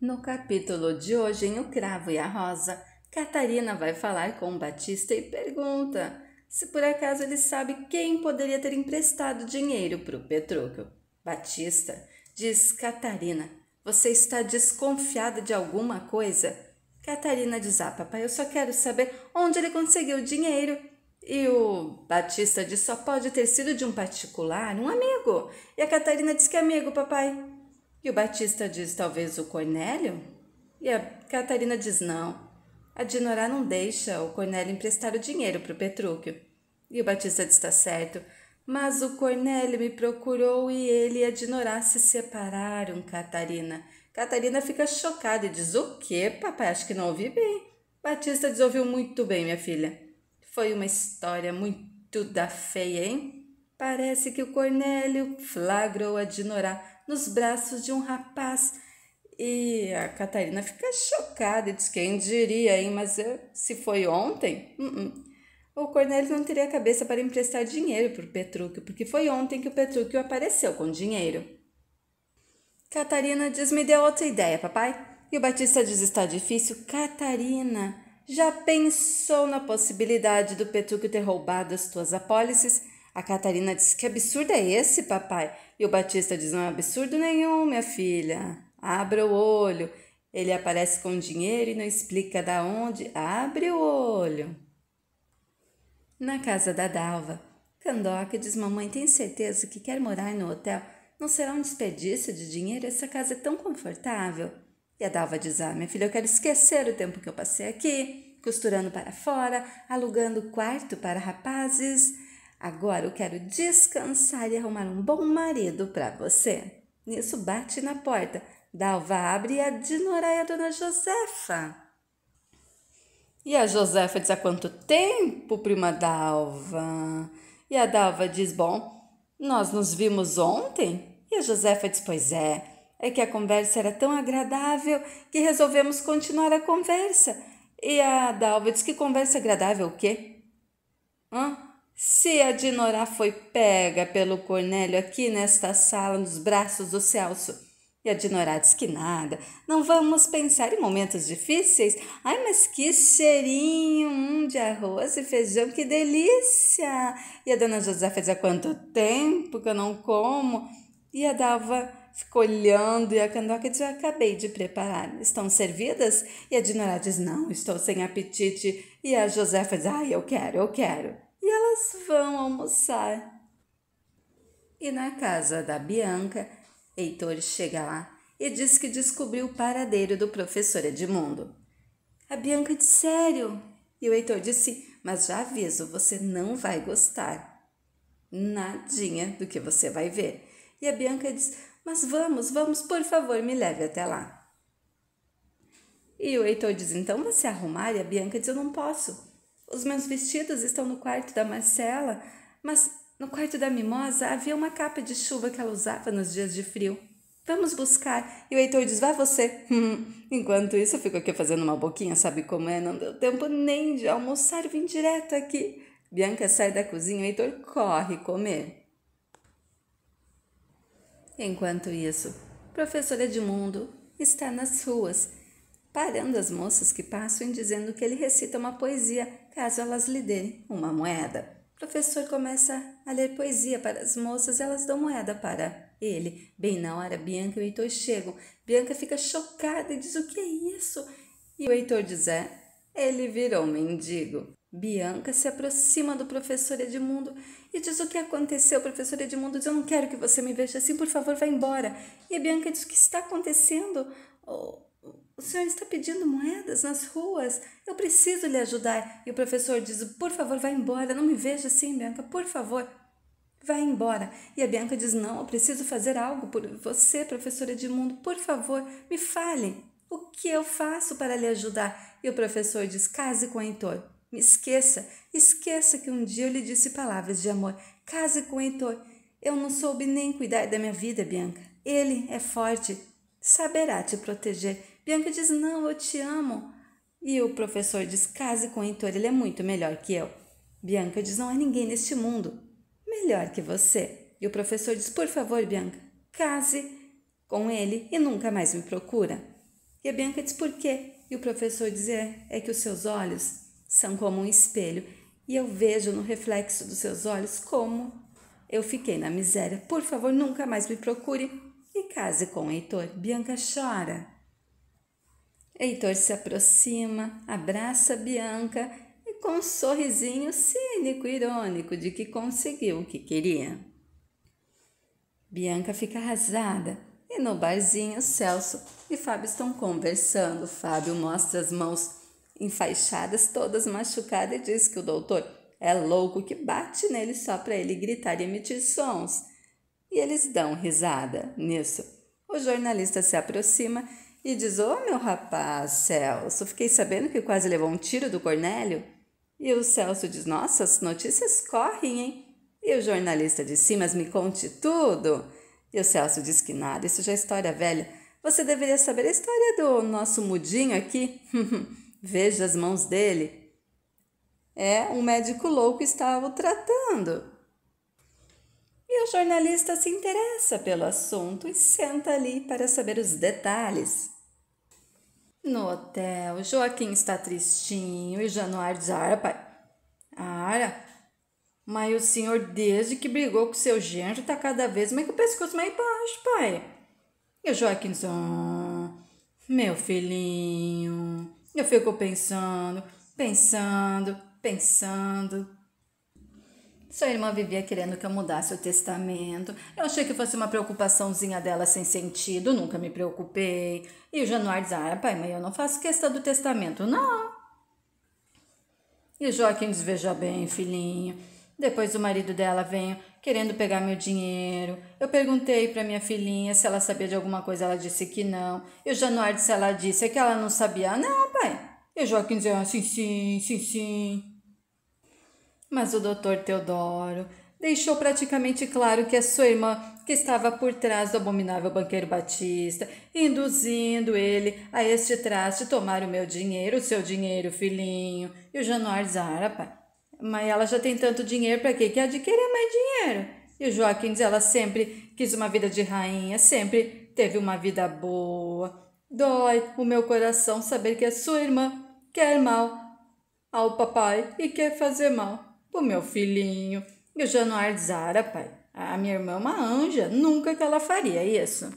No capítulo de hoje, em O Cravo e a Rosa, Catarina vai falar com Batista e pergunta se por acaso ele sabe quem poderia ter emprestado dinheiro para o Petrúquio. Batista diz: Catarina, você está desconfiada de alguma coisa? Catarina diz: Ah, papai, eu só quero saber onde ele conseguiu o dinheiro. E o Batista diz: Só pode ter sido de um particular, um amigo. E a Catarina diz: Que amigo, papai? E o Batista diz: talvez o Cornélio? E a Catarina diz: não. A Dinorá não deixa o Cornélio emprestar o dinheiro para o Petrúquio. E o Batista diz: está certo. Mas o Cornélio me procurou e ele e a Dinorá se separaram, Catarina. Catarina fica chocada e diz: O quê, papai? Acho que não ouvi bem. Batista diz: Ouviu muito bem, minha filha. Foi uma história muito da feia, hein? Parece que o Cornélio flagrou a Dinorá nos braços de um rapaz. E a Catarina fica chocada e diz: Quem diria, hein? Mas eu, se foi ontem? Uh -uh. O Cornélio não teria cabeça para emprestar dinheiro para o Petrúquio, porque foi ontem que o Petrúquio apareceu com dinheiro. Catarina diz: Me deu outra ideia, papai. E o Batista diz: Está difícil. Catarina, já pensou na possibilidade do Petrúquio ter roubado as tuas apólices? A Catarina diz Que absurdo é esse, papai? E o Batista diz: Não é absurdo nenhum, minha filha. Abra o olho. Ele aparece com dinheiro e não explica da onde. Abre o olho. Na casa da Dalva, Candoca diz: Mamãe, tem certeza que quer morar no hotel? Não será um desperdício de dinheiro? Essa casa é tão confortável. E a Dalva diz: Ah, minha filha, eu quero esquecer o tempo que eu passei aqui, costurando para fora, alugando quarto para rapazes. Agora eu quero descansar e arrumar um bom marido para você. Nisso bate na porta. Dalva abre e a Dinora é a dona Josefa. E a Josefa diz: Há quanto tempo, prima Dalva? E a Dalva diz: Bom, nós nos vimos ontem. E a Josefa diz: Pois é, é que a conversa era tão agradável que resolvemos continuar a conversa. E a Dalva diz: Que conversa agradável o quê? Hã? Se a Dinorá foi pega pelo Cornélio aqui nesta sala, nos braços do Celso. E a Dinorá diz que nada, não vamos pensar em momentos difíceis. Ai, mas que cheirinho hum, de arroz e feijão, que delícia! E a dona José fez há quanto tempo que eu não como? E a Dava ficou olhando e a Candoca diz: Acabei de preparar, estão servidas? E a Dinorá diz: Não, estou sem apetite. E a José diz: Ai, eu quero, eu quero e elas vão almoçar. E na casa da Bianca, Heitor chega lá e diz que descobriu o paradeiro do professor Edmundo. A Bianca diz: Sério? E o Heitor disse: Mas já aviso, você não vai gostar. Nadinha do que você vai ver. E a Bianca diz: Mas vamos, vamos, por favor, me leve até lá. E o Heitor diz: Então você arrumar? E a Bianca diz: Eu não posso. Os meus vestidos estão no quarto da Marcela, mas no quarto da Mimosa havia uma capa de chuva que ela usava nos dias de frio. Vamos buscar. E o Heitor diz: Vá você. Enquanto isso, eu fico aqui fazendo uma boquinha, sabe como é? Não deu tempo nem de almoçar, vim direto aqui. Bianca sai da cozinha, o Heitor corre comer. Enquanto isso, professor Edmundo está nas ruas, parando as moças que passam e dizendo que ele recita uma poesia caso elas lhe dêem uma moeda. O professor começa a ler poesia para as moças e elas dão moeda para ele. Bem na hora, Bianca e o Heitor chegam. Bianca fica chocada e diz: O que é isso? E o Heitor diz: É, ele virou um mendigo. Bianca se aproxima do professor Edmundo e diz o que aconteceu. O professor Edmundo diz: Eu não quero que você me veja assim, por favor, vá embora. E a Bianca diz: O que está acontecendo? Oh, o senhor está pedindo moedas nas ruas? Eu preciso lhe ajudar. E o professor diz: Por favor, vá embora. Não me veja assim, Bianca. Por favor, vá embora. E a Bianca diz: Não, eu preciso fazer algo por você, professora Edmundo. Por favor, me fale. O que eu faço para lhe ajudar? E o professor diz: Case com o Heitor. Me esqueça. Esqueça que um dia eu lhe disse palavras de amor. Case com o Heitor. Eu não soube nem cuidar da minha vida, Bianca. Ele é forte. Saberá te proteger. Bianca diz: Não, eu te amo. E o professor diz: Case com o Heitor, ele é muito melhor que eu. Bianca diz: Não há ninguém neste mundo melhor que você. E o professor diz: Por favor, Bianca, case com ele e nunca mais me procura. E a Bianca diz: Por quê? E o professor diz: É, é que os seus olhos são como um espelho e eu vejo no reflexo dos seus olhos como eu fiquei na miséria. Por favor, nunca mais me procure e case com o Heitor. Bianca chora. Heitor se aproxima, abraça Bianca e, com um sorrisinho cínico e irônico de que conseguiu o que queria. Bianca fica arrasada e no barzinho Celso e Fábio estão conversando. Fábio mostra as mãos enfaixadas, todas machucadas, e diz que o doutor é louco que bate nele só para ele gritar e emitir sons. E eles dão risada nisso. O jornalista se aproxima e diz: Ô oh, meu rapaz, Celso, fiquei sabendo que quase levou um tiro do Cornélio. E o Celso diz: Nossa, as notícias correm, hein? E o jornalista diz: Sim, mas me conte tudo. E o Celso diz que nada, isso já é história velha. Você deveria saber a história do nosso mudinho aqui. Veja as mãos dele. É, um médico louco estava o tratando o jornalista se interessa pelo assunto e senta ali para saber os detalhes. No hotel, Joaquim está tristinho e Januário diz: Ara, pai. Ara, mas o senhor, desde que brigou com seu genro, está cada vez mais com o pescoço mais baixo, pai. E o Joaquim diz: ah, Meu filhinho, eu fico pensando, pensando, pensando. Sua irmã vivia querendo que eu mudasse o testamento. Eu achei que fosse uma preocupaçãozinha dela sem sentido, nunca me preocupei. E o Januário diz: Ah, pai, mas eu não faço questão do testamento, não. E o Joaquim diz: Veja bem, filhinho. Depois o marido dela vem querendo pegar meu dinheiro. Eu perguntei para minha filhinha se ela sabia de alguma coisa, ela disse que não. E o Januário disse: Ela disse é que ela não sabia, não, pai. E o Joaquim diz: Ah, sim, sim, sim, sim. Mas o doutor Teodoro deixou praticamente claro que a sua irmã, que estava por trás do abominável banqueiro Batista, induzindo ele a este traste tomar o meu dinheiro, o seu dinheiro, filhinho, e o Januar Zara, ah, pai. Mas ela já tem tanto dinheiro, para que quer adquirir mais dinheiro? E o Joaquim diz, ela sempre quis uma vida de rainha, sempre teve uma vida boa. Dói o meu coração saber que a sua irmã quer mal ao papai e quer fazer mal o meu filhinho. E o Januar diz: pai, a minha irmã é uma anja, nunca que ela faria isso.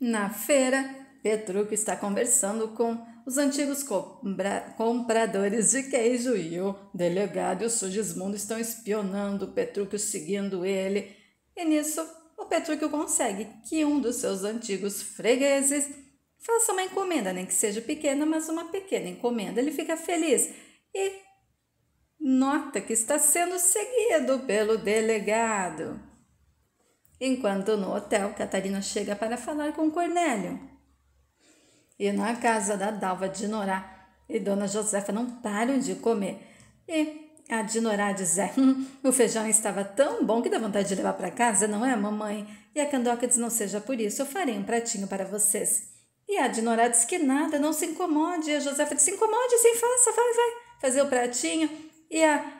Na feira, Petruco está conversando com os antigos compra compradores de queijo e o delegado e o Sugismundo estão espionando o Petruco seguindo ele. E nisso, o Petruco consegue que um dos seus antigos fregueses faça uma encomenda, nem que seja pequena, mas uma pequena encomenda. Ele fica feliz e Nota que está sendo seguido pelo delegado. Enquanto no hotel, Catarina chega para falar com Cornélio. E na casa da Dalva de Norá e Dona Josefa não param de comer. E a de Norá diz: é, hum, o feijão estava tão bom que dá vontade de levar para casa, não é, mamãe? E a Candoca diz: não seja por isso, eu farei um pratinho para vocês. E a de Norá diz que nada, não se incomode. E a Josefa diz: se incomode, sim, faça, vai, vai. Fazer o pratinho. E a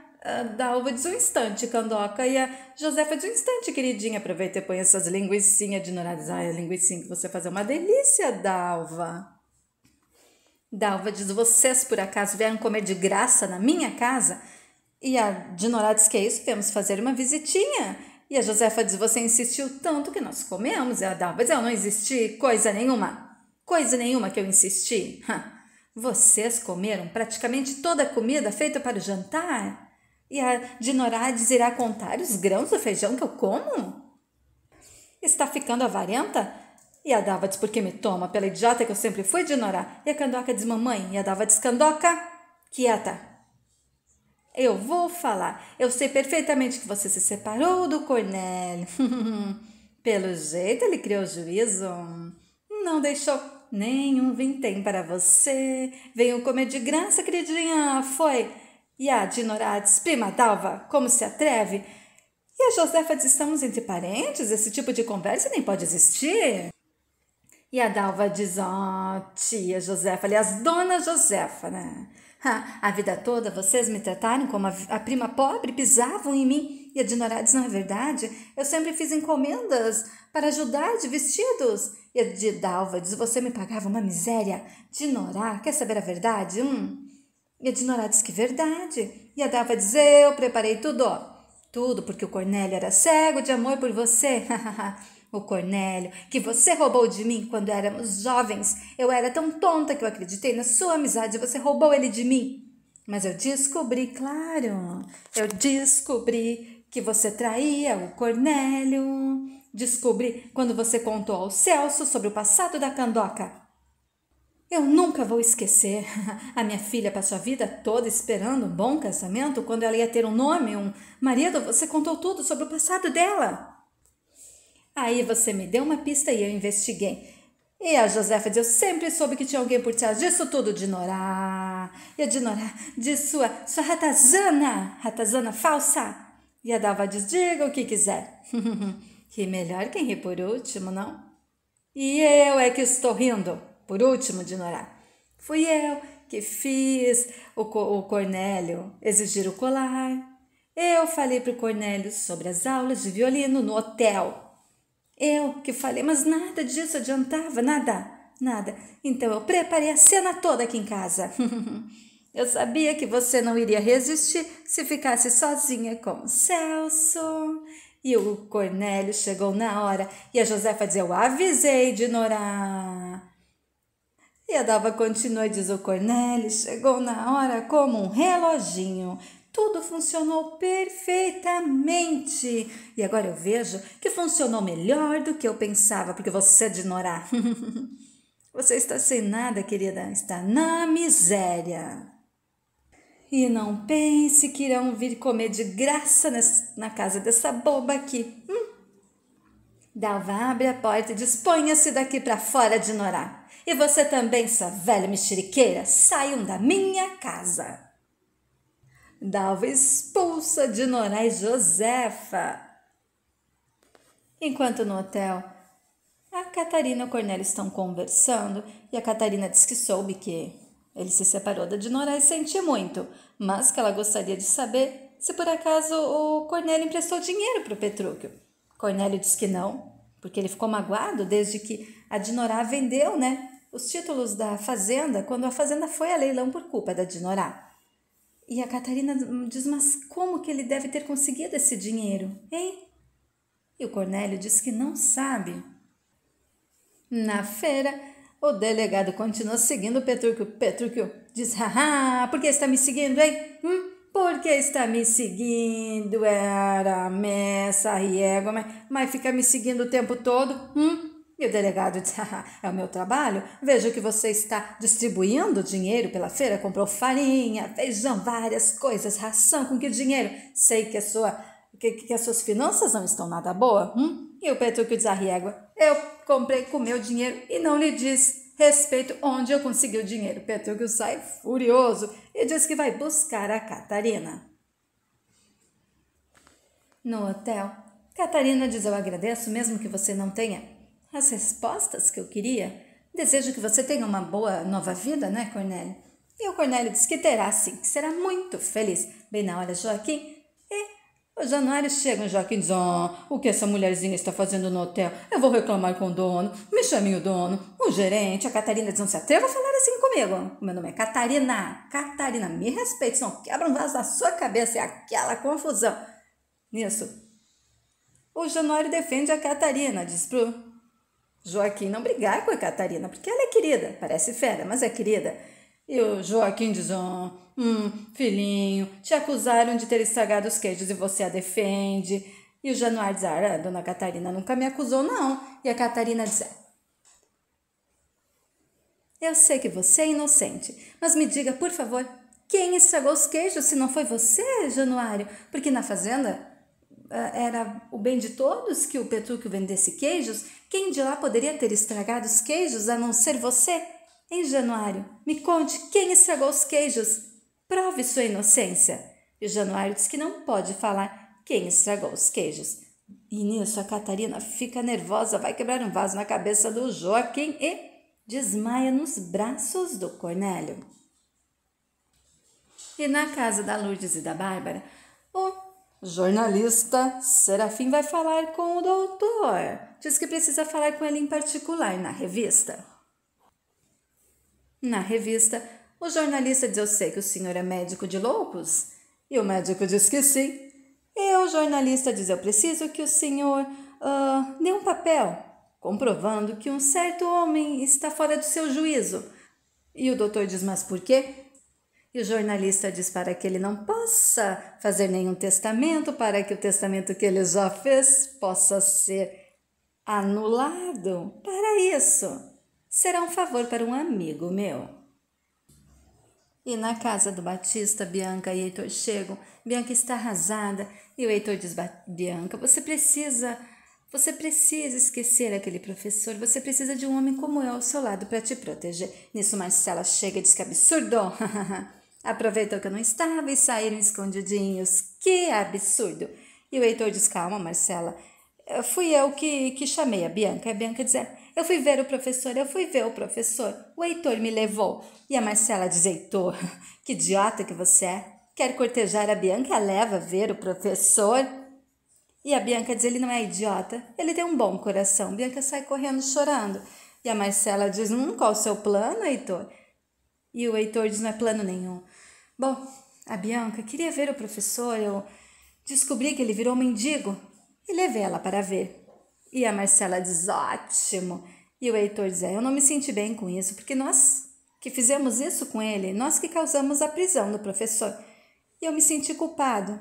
Dalva diz um instante, Candoca. E a Josefa diz um instante, queridinha. Aproveita e põe essas linguiçinhas de Noradis. Ai, a linguiçinha que você faz é uma delícia, Dalva. Dalva diz, vocês por acaso vieram comer de graça na minha casa? E a Dinorá diz que é isso, viemos fazer uma visitinha. E a Josefa diz, você insistiu tanto que nós comemos. E a Dalva diz, eu não insisti coisa nenhuma. Coisa nenhuma que eu insisti. Ha. Vocês comeram praticamente toda a comida feita para o jantar? E a Dinorades irá contar os grãos do feijão que eu como? Está ficando avarenta? E a Dava diz, que me toma, pela idiota que eu sempre fui, Dinorá. E a Candoca diz, mamãe. E a Dava diz, Candoca, quieta. Eu vou falar. Eu sei perfeitamente que você se separou do Cornélio. pelo jeito, ele criou juízo. Não deixou nenhum vintém para você. Venho comer de graça, queridinha, foi. E a Dinorades, prima d'alva, como se atreve? E a Josefa diz, estamos entre parentes, esse tipo de conversa nem pode existir. E a Dalva diz, ó, oh, tia Josefa, aliás, dona Josefa, né? Ha, a vida toda vocês me trataram como a, a, prima pobre, pisavam em mim. E a Dinorades, não é verdade? Eu sempre fiz encomendas para ajudar de vestidos. E a de diz você me pagava uma miséria? De Norá, quer saber a verdade? Hum. E a Norá diz que verdade. E a Dalva diz eu preparei tudo, ó. Tudo porque o Cornélio era cego de amor por você. o Cornélio, que você roubou de mim quando éramos jovens. Eu era tão tonta que eu acreditei na sua amizade e você roubou ele de mim. Mas eu descobri, claro, eu descobri que você traía o Cornélio. Descobri quando você contou ao Celso sobre o passado da Candoca. Eu nunca vou esquecer. A minha filha passou a vida toda esperando um bom casamento quando ela ia ter um nome, um marido. Você contou tudo sobre o passado dela. Aí você me deu uma pista e eu investiguei. E a Josefa diz: Eu sempre soube que tinha alguém por trás disso tudo, de Dinorá. E a Dinorá diz: Sua, sua ratazana, ratazana falsa. E a Dava diz: Diga o que quiser. Que melhor quem ri por último, não? E eu é que estou rindo, por último, de Norá. Fui eu que fiz o, o Cornélio exigir o colar. Eu falei para o Cornélio sobre as aulas de violino no hotel. Eu que falei, mas nada disso adiantava, nada, nada. Então eu preparei a cena toda aqui em casa. eu sabia que você não iria resistir se ficasse sozinha com o Celso. E o Cornélio chegou na hora e a Josefa diz: Eu avisei de Norá. E a Dava continua e diz: O Cornélio chegou na hora como um reloginho. Tudo funcionou perfeitamente. E agora eu vejo que funcionou melhor do que eu pensava, porque você é de Norá. você está sem nada, querida, está na miséria. E não pense que irão vir comer de graça na casa dessa boba aqui. Hum? Dalva abre a porta e disponha-se daqui para fora de Norá. E você também, sua velha mexeriqueira, saiam da minha casa. Dalva expulsa de Norá e Josefa. Enquanto no hotel, a Catarina e o Cornélio estão conversando e a Catarina diz que soube que ele se separou da Dinora e sentiu muito, mas que ela gostaria de saber se por acaso o Cornélio emprestou dinheiro para o Petrúquio. Cornélio disse que não, porque ele ficou magoado desde que a Dinorá vendeu, né, os títulos da fazenda quando a fazenda foi a leilão por culpa da Dinorá. E a Catarina diz: "Mas como que ele deve ter conseguido esse dinheiro, hein?" E o Cornélio diz que não sabe. Na feira, o delegado continuou seguindo Petrúquio. Petrúquio diz: Haha, por que está me seguindo, hein? Hum? Por que está me seguindo? Era messa, riego, mas, mas fica me seguindo o tempo todo? Hum? E o delegado diz: ah, É o meu trabalho. Vejo que você está distribuindo dinheiro pela feira. Comprou farinha, feijão, várias coisas, ração. Com que dinheiro? Sei que, a sua, que, que as suas finanças não estão nada boa. Hum? E o Petrúquio diz: A régua. Eu comprei com meu dinheiro e não lhe diz respeito onde eu consegui o dinheiro. Petrúquio sai furioso e diz que vai buscar a Catarina. No hotel, Catarina diz: Eu agradeço mesmo que você não tenha as respostas que eu queria. Desejo que você tenha uma boa nova vida, né, Cornélio? E o Cornélio diz que terá sim, que será muito feliz. Bem na hora, Joaquim os anários chegam, Joaquim diz, oh, o que essa mulherzinha está fazendo no hotel? Eu vou reclamar com o dono, me chame o dono, o gerente, a Catarina diz, não se atreva a falar assim comigo. O meu nome é Catarina, Catarina, me respeite, senão quebra um vaso na sua cabeça, é aquela confusão. Nisso, o Januário defende a Catarina, diz pro Joaquim não brigar com a Catarina, porque ela é querida, parece fera, mas é querida. E o Joaquim Dijon, ah, hum, filhinho, te acusaram de ter estragado os queijos e você a defende. E o Januário diz, ah, a dona Catarina nunca me acusou, não. E a Catarina diz, é. eu sei que você é inocente, mas me diga, por favor, quem estragou os queijos se não foi você, Januário? Porque na fazenda ah, era o bem de todos que o Petrúquio vendesse queijos. Quem de lá poderia ter estragado os queijos a não ser você? Em Januário, me conte quem estragou os queijos. Prove sua inocência. E o Januário diz que não pode falar quem estragou os queijos. E nisso a Catarina fica nervosa, vai quebrar um vaso na cabeça do Joaquim e desmaia nos braços do Cornélio. E na casa da Lourdes e da Bárbara, o jornalista Serafim vai falar com o doutor. Diz que precisa falar com ele em particular na revista. Na revista, o jornalista diz: Eu sei que o senhor é médico de loucos. E o médico diz que sim. E o jornalista diz: Eu preciso que o senhor uh, dê um papel comprovando que um certo homem está fora do seu juízo. E o doutor diz: Mas por quê? E o jornalista diz para que ele não possa fazer nenhum testamento, para que o testamento que ele já fez possa ser anulado. Para isso, Será um favor para um amigo meu. E na casa do Batista, Bianca e Heitor chegam. Bianca está arrasada e o Heitor diz: Bianca, você precisa. Você precisa esquecer aquele professor, você precisa de um homem como eu ao seu lado para te proteger. Nisso, Marcela chega e diz que absurdo! Aproveitou que eu não estava e saíram escondidinhos. Que absurdo! E o Heitor diz: Calma, Marcela, fui eu que, que chamei a Bianca. A Bianca dizia: Eu fui ver o professor, eu fui ver o professor. O Heitor me levou. E a Marcela diz: Heitor, que idiota que você é. Quer cortejar a Bianca? Leva a ver o professor. E a Bianca diz: Ele não é idiota, ele tem um bom coração. Bianca sai correndo chorando. E a Marcela diz: Hum, qual o seu plano, Heitor? E o Heitor diz: Não é plano nenhum. Bom, a Bianca queria ver o professor, eu descobri que ele virou mendigo e levei ela para ver. E a Marcela diz: ótimo. E o Heitor diz: é, eu não me senti bem com isso, porque nós que fizemos isso com ele, nós que causamos a prisão do professor. E eu me senti culpado.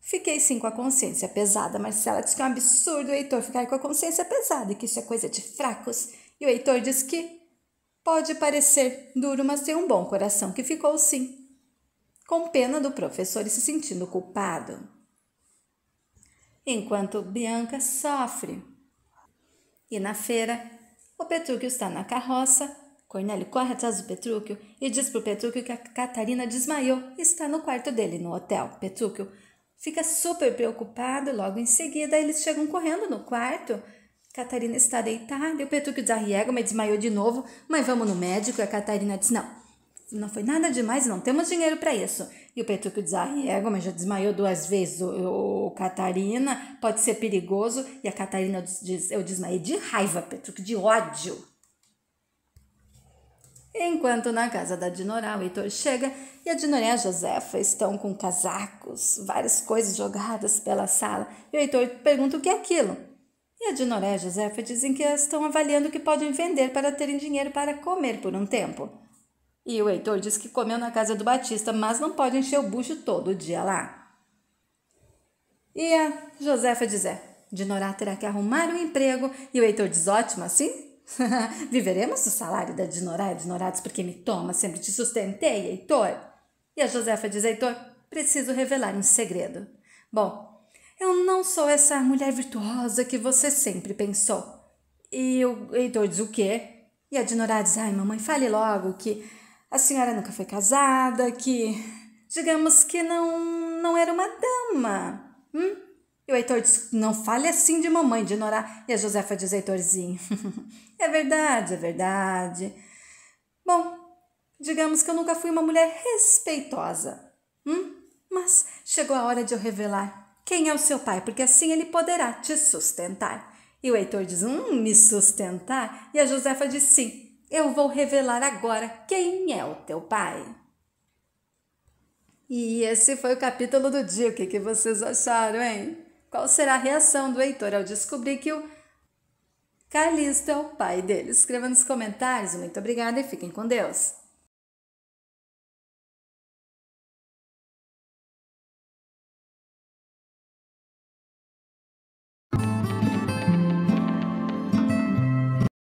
Fiquei sim com a consciência pesada. Marcela diz que é um absurdo o Heitor ficar com a consciência pesada e que isso é coisa de fracos. E o Heitor diz que pode parecer duro, mas tem um bom coração, que ficou sim. Com pena do professor e se sentindo culpado enquanto Bianca sofre. E na feira, o Petrúquio está na carroça. Cornélio corre atrás do Petrúquio e diz para o Petrúquio que a Catarina desmaiou e está no quarto dele, no hotel. Petrúquio fica super preocupado. Logo em seguida, eles chegam correndo no quarto. Catarina está deitada e o Petrúquio desarriega, mas desmaiou de novo. Mas vamos no médico. E a Catarina diz: Não, não foi nada demais, não temos dinheiro para isso. E o Petrucco diz, ah, é mas já desmaiou duas vezes o, o, Catarina, pode ser perigoso. E a Catarina diz, eu desmaiei de raiva, Petrucco, de ódio. Enquanto na casa da Dinorá, o Heitor chega e a Dinorá e a Josefa estão com casacos, várias coisas jogadas pela sala. E o Heitor pergunta o que é aquilo. E a Dinorá e a Josefa dizem que estão avaliando o que podem vender para terem dinheiro para comer por um tempo. E o Heitor diz que comeu na casa do Batista, mas não pode encher o bucho todo dia lá. E a Josefa diz: é, Dinorá terá que arrumar um emprego. E o Heitor diz: ótimo, assim? Viveremos o salário da Dinorá e Dinorados porque me toma, sempre te sustentei, Heitor. E a Josefa diz: Heitor, preciso revelar um segredo. Bom, eu não sou essa mulher virtuosa que você sempre pensou. E o Heitor diz: o quê? E a Dinorá diz: ai, mamãe, fale logo que a senhora nunca foi casada, que digamos que não, não era uma dama. Hum? E o Heitor diz Não fale assim de mamãe, de nora E a Josefa diz: Heitorzinho, é verdade, é verdade. Bom, digamos que eu nunca fui uma mulher respeitosa. Hum? Mas chegou a hora de eu revelar quem é o seu pai, porque assim ele poderá te sustentar. E o Heitor diz: Hum, me sustentar? E a Josefa diz: Sim, eu vou revelar agora quem é o teu pai. E esse foi o capítulo do dia. O que, que vocês acharam, hein? Qual será a reação do Heitor ao descobrir que o Calixto é o pai dele? Escreva nos comentários. Muito obrigada e fiquem com Deus.